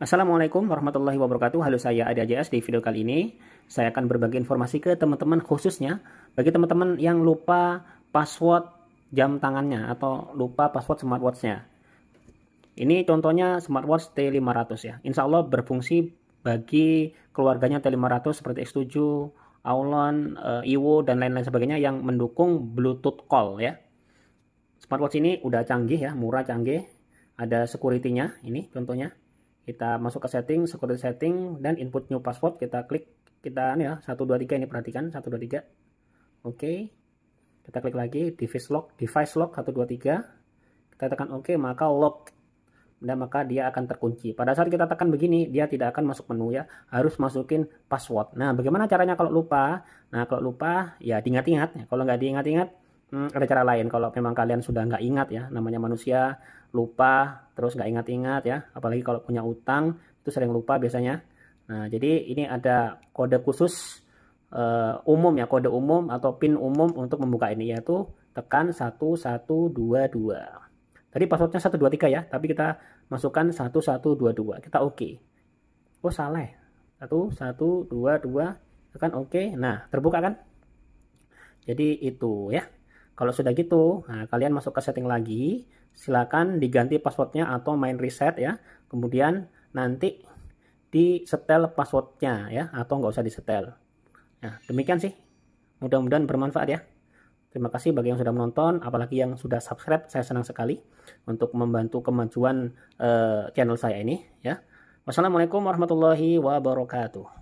Assalamualaikum warahmatullahi wabarakatuh. Halo saya Adi AJS di video kali ini saya akan berbagi informasi ke teman-teman khususnya bagi teman-teman yang lupa password jam tangannya atau lupa password smartwatchnya. Ini contohnya smartwatch T500 ya. Insya Allah berfungsi bagi keluarganya T500 seperti X7, Aulon, eh, Iwo dan lain-lain sebagainya yang mendukung Bluetooth call ya. Smartwatch ini udah canggih ya, murah canggih. Ada security-nya ini contohnya kita masuk ke setting security setting dan input new password kita klik kita ini anu ya 123 ini perhatikan 123 oke okay. kita klik lagi device lock device lock 123 kita tekan oke okay, maka lock dan maka dia akan terkunci pada saat kita tekan begini dia tidak akan masuk menu ya harus masukin password nah bagaimana caranya kalau lupa nah kalau lupa ya diingat-ingat kalau nggak diingat-ingat hmm, ada cara lain kalau memang kalian sudah nggak ingat ya namanya manusia lupa terus nggak ingat-ingat ya apalagi kalau punya utang itu sering lupa biasanya nah jadi ini ada kode khusus uh, umum ya kode umum atau pin umum untuk membuka ini yaitu tekan 1122 tadi passwordnya 123 ya tapi kita masukkan 1122 kita oke okay. oh salah ya? satu satu dua dua tekan oke okay. nah terbuka kan jadi itu ya kalau sudah gitu, nah, kalian masuk ke setting lagi, silakan diganti passwordnya atau main reset ya. Kemudian nanti di setel passwordnya ya, atau nggak usah disetel. Nah, demikian sih. Mudah-mudahan bermanfaat ya. Terima kasih bagi yang sudah menonton, apalagi yang sudah subscribe, saya senang sekali untuk membantu kemajuan uh, channel saya ini ya. Wassalamualaikum warahmatullahi wabarakatuh.